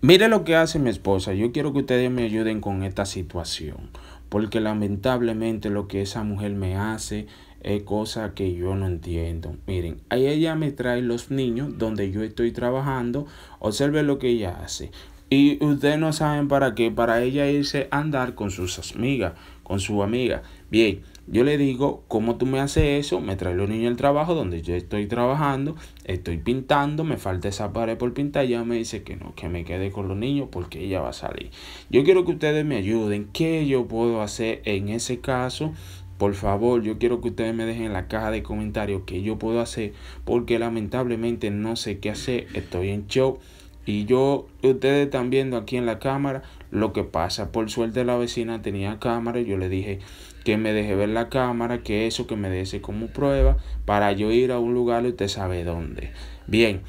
Mire lo que hace mi esposa. Yo quiero que ustedes me ayuden con esta situación. Porque lamentablemente lo que esa mujer me hace es cosa que yo no entiendo. Miren, ahí ella me trae los niños donde yo estoy trabajando. Observe lo que ella hace. Y ustedes no saben para qué. Para ella irse a andar con sus amigas, con su amiga. Bien, yo le digo, ¿cómo tú me haces eso? Me trae los niños al trabajo donde yo estoy trabajando, estoy pintando, me falta esa pared por pintar. Ya me dice que no, que me quede con los niños porque ella va a salir. Yo quiero que ustedes me ayuden. ¿Qué yo puedo hacer en ese caso? Por favor, yo quiero que ustedes me dejen en la caja de comentarios qué yo puedo hacer porque lamentablemente no sé qué hacer. Estoy en show y yo, ustedes están viendo aquí en la cámara lo que pasa. Por suerte la vecina tenía cámara. Y yo le dije que me deje ver la cámara, que eso, que me deje como prueba para yo ir a un lugar y usted sabe dónde. Bien,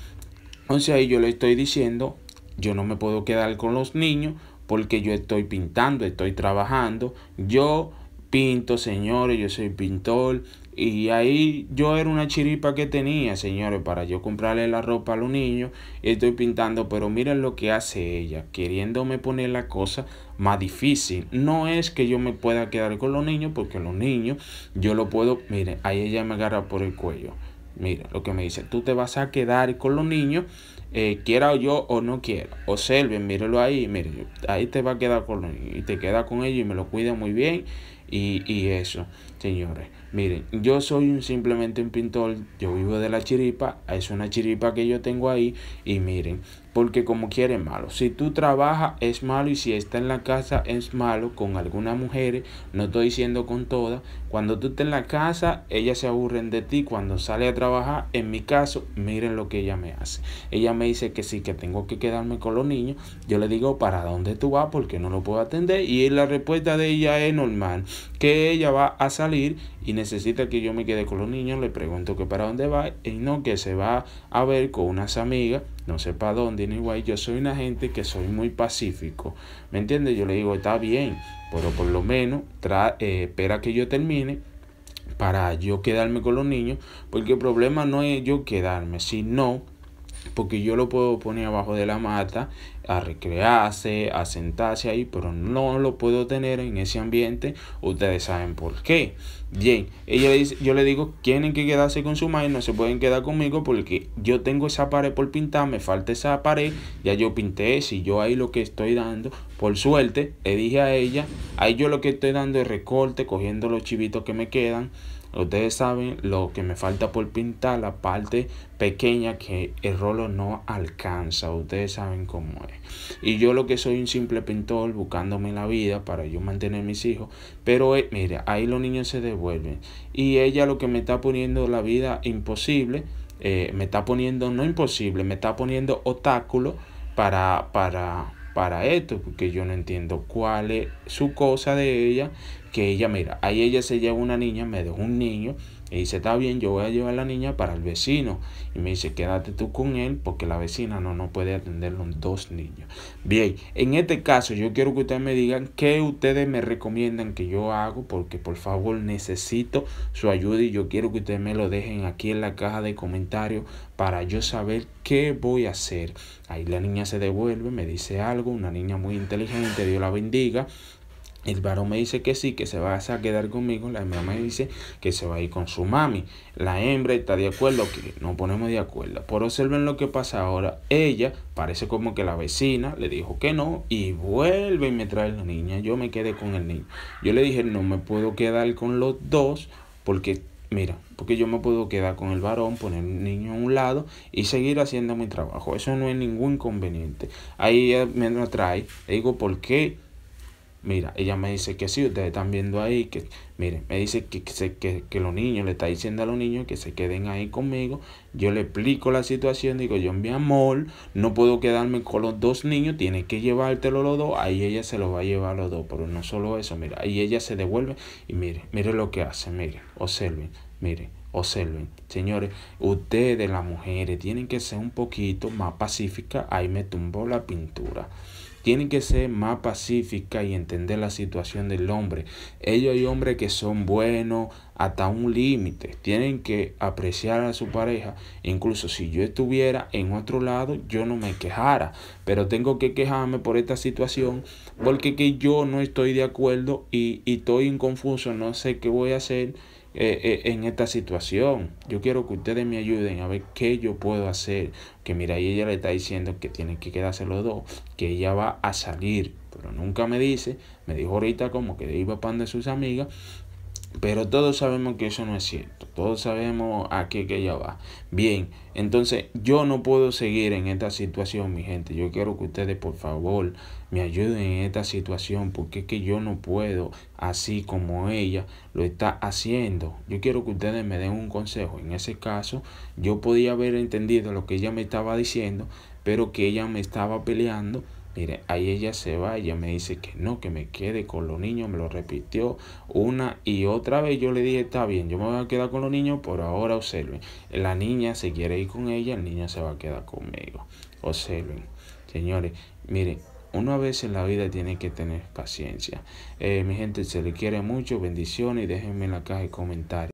entonces ahí yo le estoy diciendo, yo no me puedo quedar con los niños porque yo estoy pintando, estoy trabajando. Yo pinto, señores, yo soy pintor, y ahí yo era una chiripa que tenía, señores, para yo comprarle la ropa a los niños. Estoy pintando, pero miren lo que hace ella, queriéndome poner la cosa más difícil. No es que yo me pueda quedar con los niños, porque los niños yo lo puedo, miren, ahí ella me agarra por el cuello. Mira lo que me dice, tú te vas a quedar con los niños, quiera eh, quiera yo o no quiera. Observen, mírenlo ahí, miren, ahí te va a quedar con los niños. Y te queda con ellos y me lo cuida muy bien y, y eso, señores. Miren, yo soy simplemente un pintor, yo vivo de la chiripa, es una chiripa que yo tengo ahí y miren, porque como quiere malo. Si tú trabajas es malo y si está en la casa es malo con algunas mujeres, no estoy diciendo con todas. Cuando tú estás en la casa, ellas se aburren de ti. Cuando sale a trabajar, en mi caso, miren lo que ella me hace. Ella me dice que sí, que tengo que quedarme con los niños. Yo le digo, ¿para dónde tú vas? Porque no lo puedo atender. Y la respuesta de ella es normal, que ella va a salir y necesita que yo me quede con los niños, le pregunto que para dónde va y no que se va a ver con unas amigas, no sé para dónde, ni guay yo soy una gente que soy muy pacífico, ¿me entiendes? Yo le digo, está bien, pero por lo menos tra eh, espera que yo termine para yo quedarme con los niños, porque el problema no es yo quedarme, sino porque yo lo puedo poner abajo de la mata a recrearse, a sentarse ahí, pero no lo puedo tener en ese ambiente. Ustedes saben por qué. Bien, ella dice, yo le digo, tienen que quedarse con su madre, no se pueden quedar conmigo porque yo tengo esa pared por pintar, me falta esa pared, ya yo pinté, si yo ahí lo que estoy dando por suerte, le dije a ella, ahí yo lo que estoy dando es recorte, cogiendo los chivitos que me quedan. Ustedes saben lo que me falta por pintar, la parte pequeña que el rolo no alcanza. Ustedes saben cómo es. Y yo lo que soy un simple pintor buscándome la vida para yo mantener a mis hijos. Pero eh, mire, ahí los niños se devuelven. Y ella lo que me está poniendo la vida imposible, eh, me está poniendo, no imposible, me está poniendo obstáculo para, para para esto, porque yo no entiendo cuál es su cosa de ella, que ella, mira, ahí ella se lleva una niña, me dejó un niño, y dice, está bien, yo voy a llevar a la niña para el vecino. Y me dice, quédate tú con él porque la vecina no, no puede atender los dos niños. Bien, en este caso yo quiero que ustedes me digan qué ustedes me recomiendan que yo hago porque por favor necesito su ayuda y yo quiero que ustedes me lo dejen aquí en la caja de comentarios para yo saber qué voy a hacer. Ahí la niña se devuelve, me dice algo, una niña muy inteligente, Dios la bendiga. El varón me dice que sí, que se va a quedar conmigo. La mamá me dice que se va a ir con su mami. La hembra está de acuerdo, que no ponemos de acuerdo. Por observen lo que pasa ahora. Ella parece como que la vecina le dijo que no y vuelve y me trae la niña. Yo me quedé con el niño. Yo le dije, no me puedo quedar con los dos porque, mira, porque yo me puedo quedar con el varón, poner el niño a un lado y seguir haciendo mi trabajo. Eso no es ningún inconveniente. Ahí me lo trae. Le digo, ¿por qué? Mira, ella me dice que sí, ustedes están viendo ahí, que mire, me dice que, que, que, los niños, le está diciendo a los niños que se queden ahí conmigo. Yo le explico la situación, digo yo, mi amor, no puedo quedarme con los dos niños, tiene que llevártelo los dos. Ahí ella se los va a llevar los dos, pero no solo eso, mira, ahí ella se devuelve y mire, mire lo que hace, mire, observen, mire. Observen, señores, ustedes las mujeres tienen que ser un poquito más pacíficas. Ahí me tumbó la pintura tienen que ser más pacíficas y entender la situación del hombre. Ellos hay hombres que son buenos hasta un límite. Tienen que apreciar a su pareja. Incluso si yo estuviera en otro lado, yo no me quejara. Pero tengo que quejarme por esta situación porque que yo no estoy de acuerdo y, y estoy inconfuso, no sé qué voy a hacer. Eh, eh, en esta situación. Yo quiero que ustedes me ayuden a ver qué yo puedo hacer. Que mira, ella le está diciendo que tienen que quedarse los dos, que ella va a salir, pero nunca me dice. Me dijo ahorita como que iba pan de sus amigas pero todos sabemos que eso no es cierto. Todos sabemos a qué que ella va. Bien, entonces yo no puedo seguir en esta situación, mi gente. Yo quiero que ustedes, por favor, me ayuden en esta situación. Porque es que yo no puedo así como ella lo está haciendo. Yo quiero que ustedes me den un consejo. En ese caso, yo podía haber entendido lo que ella me estaba diciendo, pero que ella me estaba peleando Mire, ahí ella se va, ella me dice que no, que me quede con los niños, me lo repitió una y otra vez. Yo le dije, está bien, yo me voy a quedar con los niños, por ahora observen. La niña se quiere ir con ella, el niño se va a quedar conmigo. Observen, señores, mire una vez en la vida tiene que tener paciencia. Eh, mi gente, se le quiere mucho, bendiciones y déjenme en la caja de comentarios.